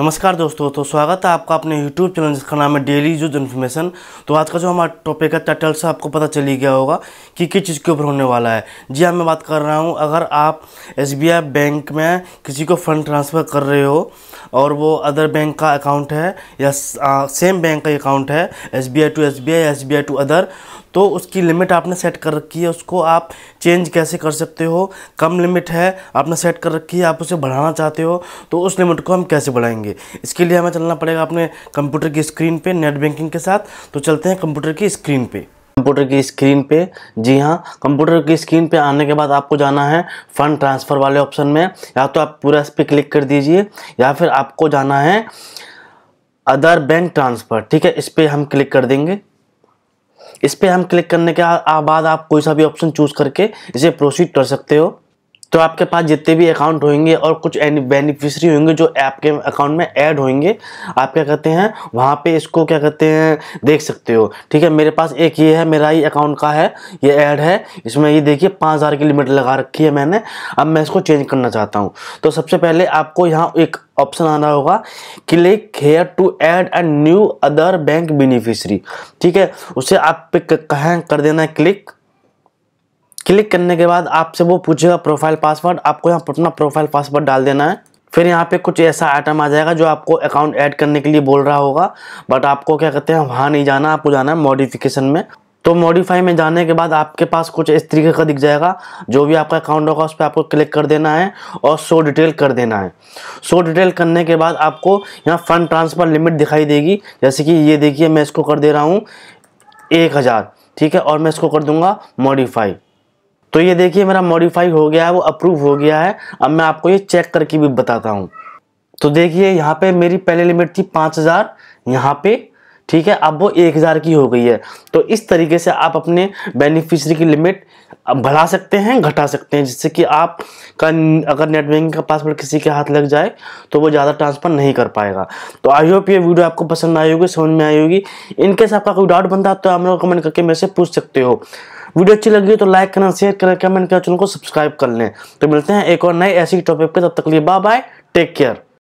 नमस्कार दोस्तों तो स्वागत है आपका अपने YouTube चैनल जिसका नाम है डेली यूज इन्फॉर्मेशन तो आज का जो हमारा टॉपिक है टाइटल से आपको पता चली गया होगा कि किस चीज़ के ऊपर होने वाला है जी हाँ मैं बात कर रहा हूँ अगर आप एस बैंक में किसी को फ़ंड ट्रांसफ़र कर रहे हो और वो अदर बैंक का अकाउंट है या आ, सेम बैंक का अकाउंट है S B I to S B I S B I to other तो उसकी लिमिट आपने सेट कर रखी है उसको आप चेंज कैसे कर सकते हो कम लिमिट है आपने सेट कर रखी है आप उसे बढ़ाना चाहते हो तो उस लिमिट को हम कैसे बढ़ाएंगे इसके लिए हमें चलना पड़ेगा अपने कंप्यूटर की स्क्रीन पर नेट बैंकिंग के साथ तो चलते हैं कंप्यूटर की स्क्रीन पर कंप्यूटर की स्क्रीन पे जी हाँ कंप्यूटर की स्क्रीन पे आने के बाद आपको जाना है फंड ट्रांसफ़र वाले ऑप्शन में या तो आप पूरा इस पर क्लिक कर दीजिए या फिर आपको जाना है अदर बैंक ट्रांसफ़र ठीक है इस पर हम क्लिक कर देंगे इस पर हम क्लिक करने के बाद आप कोई सा भी ऑप्शन चूज करके इसे प्रोसीड कर सकते हो तो आपके पास जितने भी अकाउंट होंगे और कुछ बेनिफिशरी होंगे जो आपके अकाउंट में ऐड होंगे आप क्या कहते हैं वहाँ पे इसको क्या कहते हैं देख सकते हो ठीक है मेरे पास एक ये है मेरा ही अकाउंट का है ये ऐड है इसमें ये देखिए पाँच हज़ार की लिमिट लगा रखी है मैंने अब मैं इसको चेंज करना चाहता हूँ तो सबसे पहले आपको यहाँ एक ऑप्शन आना होगा click here to add a new other bank beneficiary ठीक है उसे आप पे कहें कर देना है क्लिक क्लिक करने के बाद आपसे वो पूछेगा प्रोफाइल पासवर्ड आपको यहाँ पर अपना प्रोफाइल पासवर्ड डाल देना है फिर यहाँ पे कुछ ऐसा आइटम आ जाएगा जो आपको अकाउंट ऐड करने के लिए बोल रहा होगा बट आपको क्या कहते हैं वहाँ नहीं जाना आपको जाना है मॉडिफिकेशन में तो मॉडिफाई में जाने के बाद आपके पास कुछ इस तरीके का दिख जाएगा जो भी आपका अकाउंट होगा उस पर आपको क्लिक कर देना है और शो डिटेल कर देना है शो डिटेल करने के बाद आपको यहाँ फंड ट्रांसफ़र लिमिट दिखाई देगी जैसे कि ये देखिए मैं इसको कर दे रहा हूँ एक हज़ार ठीक है और मैं इसको कर दूँगा मॉडिफाई तो ये देखिए मेरा मॉडिफाई हो गया है वो अप्रूव हो गया है अब मैं आपको ये चेक करके भी बताता हूँ तो देखिए यहाँ पे मेरी पहले लिमिट थी पाँच हज़ार यहाँ पे ठीक है अब वो एक हज़ार की हो गई है तो इस तरीके से आप अपने बेनिफिशरी की लिमिट बढ़ा सकते हैं घटा सकते हैं जिससे कि आप का अगर नेट बैंकिंग का पासवर्ड किसी के हाथ लग जाए तो वो ज़्यादा ट्रांसफ़र नहीं कर पाएगा तो आई होप ये वीडियो आपको पसंद आई होगी समझ में आई होगी इनकेस आपका कोई डाउट बनता है तो आप लोग कमेंट करके मेरे से पूछ सकते हो वीडियो अच्छी लगी तो लाइक करना शेयर करें कमेंट करें चैनल को सब्सक्राइब कर लें तो मिलते हैं एक और नए ऐसी टॉपिक पर तब तक लिए बाय बाय टेक केयर